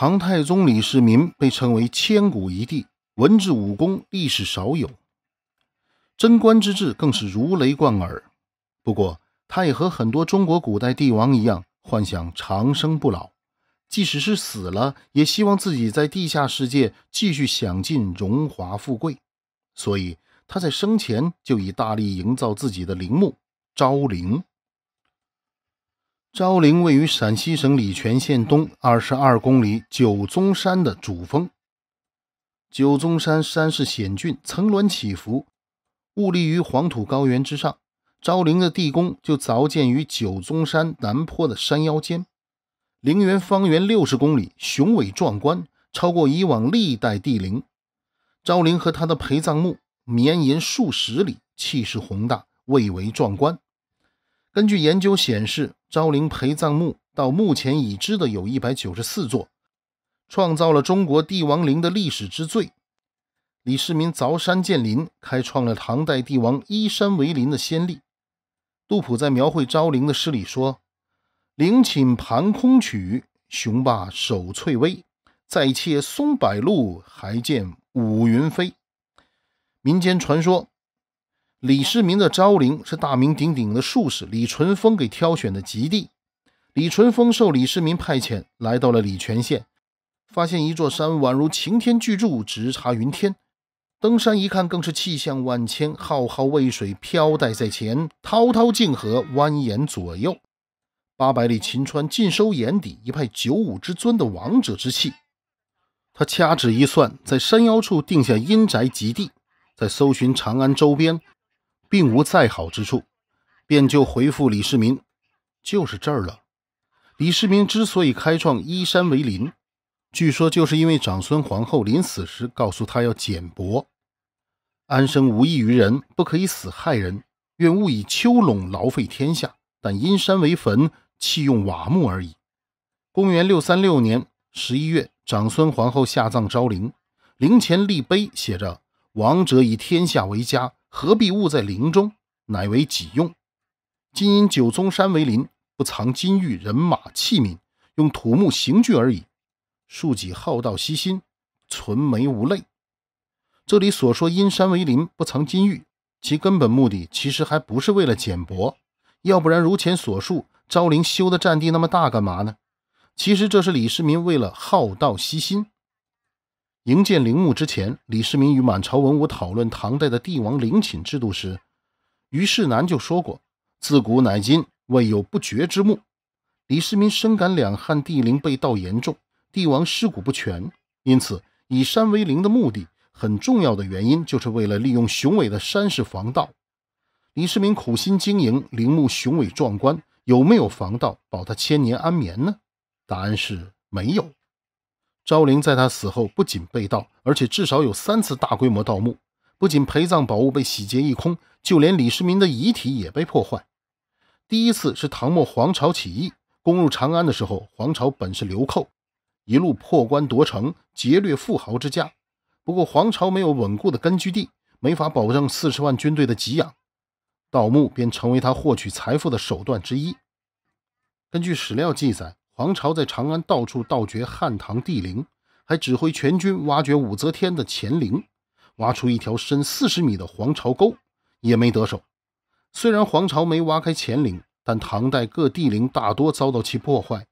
唐太宗李世民被称为千古一帝，文治武功，历史少有。贞观之治更是如雷贯耳。不过，他也和很多中国古代帝王一样，幻想长生不老，即使是死了，也希望自己在地下世界继续享尽荣华富贵。所以，他在生前就已大力营造自己的陵墓，昭陵。昭陵位于陕西省礼泉县东二十二公里九宗山的主峰。九宗山山势险峻，层峦起伏，兀立于黄土高原之上。昭陵的地宫就凿建于九宗山南坡的山腰间。陵园方圆六十公里，雄伟壮观，超过以往历代帝陵。昭陵和他的陪葬墓绵延数十里，气势宏大，蔚为壮观。根据研究显示，昭陵陪葬墓到目前已知的有一百九十四座，创造了中国帝王陵的历史之最。李世民凿山建陵，开创了唐代帝王依山为陵的先例。杜甫在描绘昭陵的诗里说：“陵寝盘空曲，雄霸守翠微。再切松柏路，还见五云飞。”民间传说。李世民的昭陵是大名鼎鼎的术士李淳风给挑选的吉地。李淳风受李世民派遣，来到了礼泉县，发现一座山宛如擎天巨柱，直插云天。登山一看，更是气象万千，浩浩渭水飘带在前，滔滔泾河蜿蜒左右，八百里秦川尽收眼底，一派九五之尊的王者之气。他掐指一算，在山腰处定下阴宅吉地，在搜寻长安周边。并无再好之处，便就回复李世民，就是这儿了。李世民之所以开创依山为陵，据说就是因为长孙皇后临死时告诉他要简薄，安生无益于人，不可以死害人，愿勿以丘垄劳费天下，但因山为坟，弃用瓦木而已。公元六三六年十一月，长孙皇后下葬昭陵，陵前立碑，写着“王者以天下为家”。何必误在林中，乃为己用。今因九宗山为林，不藏金玉人马器皿，用土木刑具而已。庶己好道惜心，存眉无泪。这里所说阴山为林，不藏金玉，其根本目的其实还不是为了简薄。要不然如前所述，昭陵修的占地那么大，干嘛呢？其实这是李世民为了好道惜心。营建陵墓之前，李世民与满朝文武讨论唐代的帝王陵寝制度时，虞世南就说过：“自古乃今，未有不绝之墓。”李世民深感两汉帝陵被盗严重，帝王尸骨不全，因此以山为陵的目的很重要的原因，就是为了利用雄伟的山势防盗。李世民苦心经营陵墓，雄伟壮观，有没有防盗保他千年安眠呢？答案是没有。昭陵在他死后不仅被盗，而且至少有三次大规模盗墓。不仅陪葬宝物被洗劫一空，就连李世民的遗体也被破坏。第一次是唐末黄巢起义攻入长安的时候，黄巢本是流寇，一路破关夺城，劫掠富豪之家。不过黄巢没有稳固的根据地，没法保证四十万军队的给养，盗墓便成为他获取财富的手段之一。根据史料记载。皇朝在长安到处盗掘汉唐帝陵，还指挥全军挖掘武则天的乾陵，挖出一条深四十米的皇朝沟，也没得手。虽然皇朝没挖开乾陵，但唐代各帝陵大多遭到其破坏。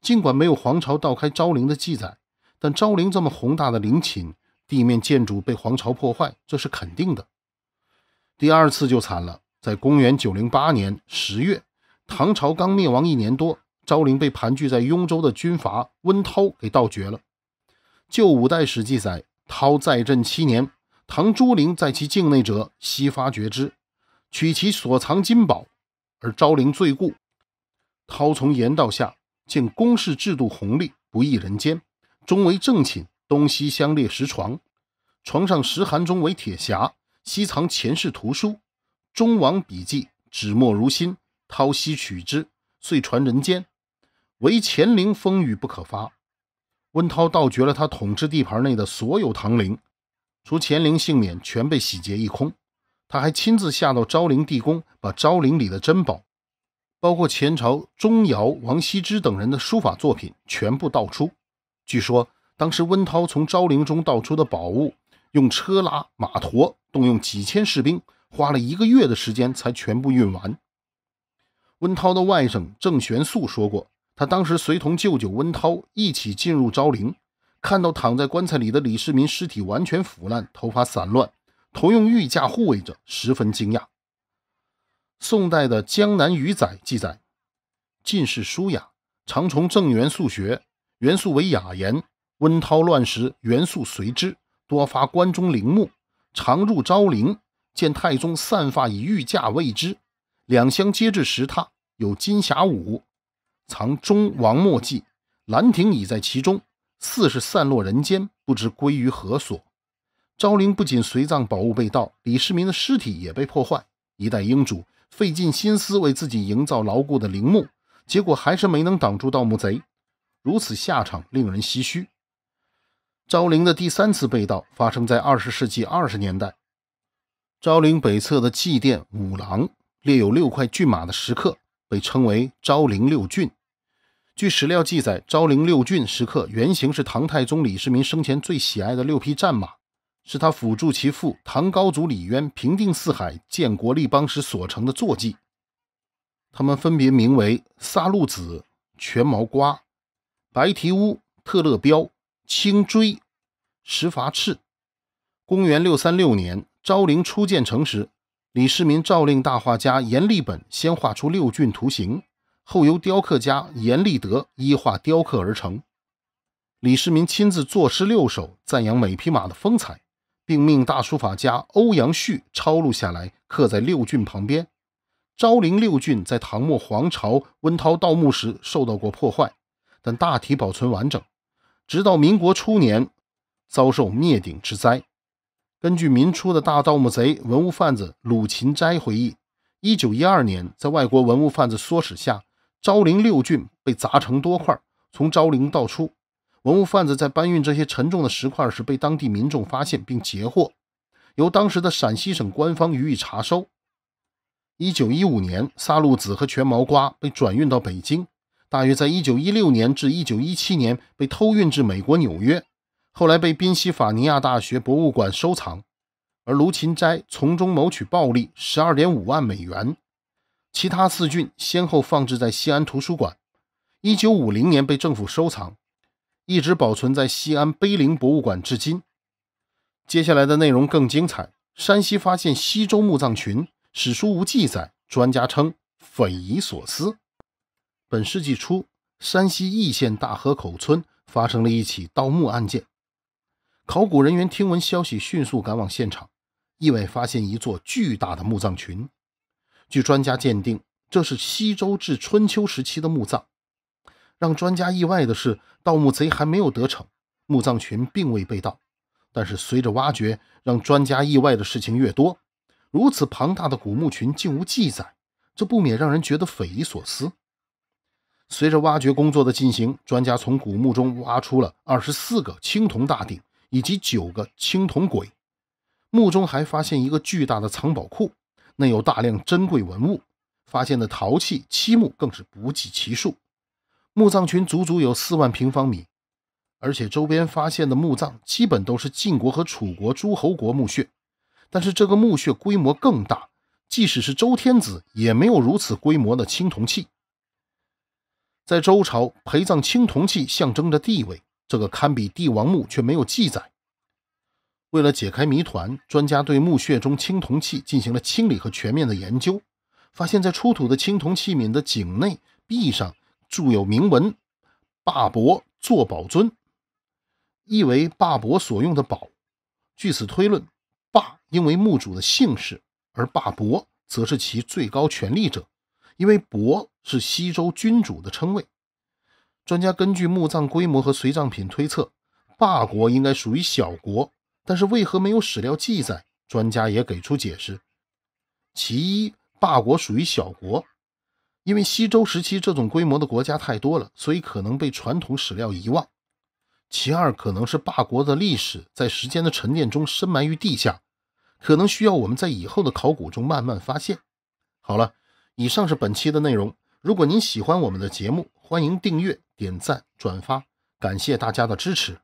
尽管没有皇朝盗开昭陵的记载，但昭陵这么宏大的陵寝，地面建筑被皇朝破坏，这是肯定的。第二次就惨了，在公元九零八年十月，唐朝刚灭亡一年多。昭陵被盘踞在雍州的军阀温韬给盗掘了。《旧五代史》记载，韬在镇七年，唐朱陵在其境内者悉发掘之，取其所藏金宝，而昭陵最固。韬从言道下，见宫室制度宏利，不异人间，中为正寝，东西相列石床，床上石函中为铁匣，西藏前世图书，中王笔记，纸墨如新。韬悉取之，遂传人间。唯乾陵风雨不可发。温韬盗掘了他统治地盘内的所有唐陵，除乾陵幸免，全被洗劫一空。他还亲自下到昭陵地宫，把昭陵里的珍宝，包括前朝钟繇、王羲之等人的书法作品，全部盗出。据说当时温韬从昭陵中盗出的宝物，用车拉、马驮，动用几千士兵，花了一个月的时间才全部运完。温韬的外甥郑玄素说过。他当时随同舅舅温涛一起进入昭陵，看到躺在棺材里的李世民尸体完全腐烂，头发散乱，头用玉架护卫着，十分惊讶。宋代的《江南余载》记载，进士舒雅常从正元素学，元素为雅言。温涛乱时，元素随之，多发关中陵墓，常入昭陵，见太宗散发以玉架卫之，两相皆至石榻，有金霞舞。藏中王墨迹，兰亭已在其中。似是散落人间，不知归于何所。昭陵不仅随葬宝物被盗，李世民的尸体也被破坏。一代英主费尽心思为自己营造牢固的陵墓，结果还是没能挡住盗墓贼。如此下场令人唏嘘。昭陵的第三次被盗发生在二十世纪二十年代。昭陵北侧的祭殿五郎列有六块骏马的石刻，被称为昭陵六骏。据史料记载，昭陵六骏石刻原型是唐太宗李世民生前最喜爱的六匹战马，是他辅助其父唐高祖李渊平定四海、建国立邦时所乘的坐骑。他们分别名为“撒露子、全毛瓜、白蹄乌”“特勒标、青锥、石伐赤”。公元六三六年，昭陵初建成时，李世民诏令大画家阎立本先画出六骏图形。后由雕刻家严立德依画雕刻而成。李世民亲自作诗六首，赞扬每匹马的风采，并命大书法家欧阳旭抄录下来，刻在六骏旁边。昭陵六骏在唐末皇朝温韬盗墓时受到过破坏，但大体保存完整。直到民国初年，遭受灭顶之灾。根据民初的大盗墓贼、文物贩子鲁勤斋回忆，一九一二年在外国文物贩子唆使下。昭陵六郡被砸成多块，从昭陵盗出。文物贩子在搬运这些沉重的石块时，被当地民众发现并截获，由当时的陕西省官方予以查收。一九一五年，萨路子和全毛瓜被转运到北京，大约在一九一六年至一九一七年被偷运至美国纽约，后来被宾夕法尼亚大学博物馆收藏，而卢芹斋从中谋取暴利十二点五万美元。其他四郡先后放置在西安图书馆，一九五零年被政府收藏，一直保存在西安碑林博物馆至今。接下来的内容更精彩。山西发现西周墓葬群，史书无记载，专家称匪夷所思。本世纪初，山西易县大河口村发生了一起盗墓案件，考古人员听闻消息，迅速赶往现场，意外发现一座巨大的墓葬群。据专家鉴定，这是西周至春秋时期的墓葬。让专家意外的是，盗墓贼还没有得逞，墓葬群并未被盗。但是随着挖掘，让专家意外的事情越多。如此庞大的古墓群竟无记载，这不免让人觉得匪夷所思。随着挖掘工作的进行，专家从古墓中挖出了二十四个青铜大鼎以及九个青铜簋。墓中还发现一个巨大的藏宝库。内有大量珍贵文物，发现的陶器、漆木更是不计其数。墓葬群足足有四万平方米，而且周边发现的墓葬基本都是晋国和楚国诸侯国墓穴。但是这个墓穴规模更大，即使是周天子也没有如此规模的青铜器。在周朝，陪葬青铜器象征着地位，这个堪比帝王墓却没有记载。为了解开谜团，专家对墓穴中青铜器进行了清理和全面的研究，发现，在出土的青铜器皿的颈内壁上铸有铭文“霸伯作宝尊”，意为霸伯所用的宝。据此推论，霸因为墓主的姓氏，而霸伯则是其最高权力者，因为伯是西周君主的称谓。专家根据墓葬规模和随葬品推测，霸国应该属于小国。但是为何没有史料记载？专家也给出解释：其一，霸国属于小国，因为西周时期这种规模的国家太多了，所以可能被传统史料遗忘；其二，可能是霸国的历史在时间的沉淀中深埋于地下，可能需要我们在以后的考古中慢慢发现。好了，以上是本期的内容。如果您喜欢我们的节目，欢迎订阅、点赞、转发，感谢大家的支持。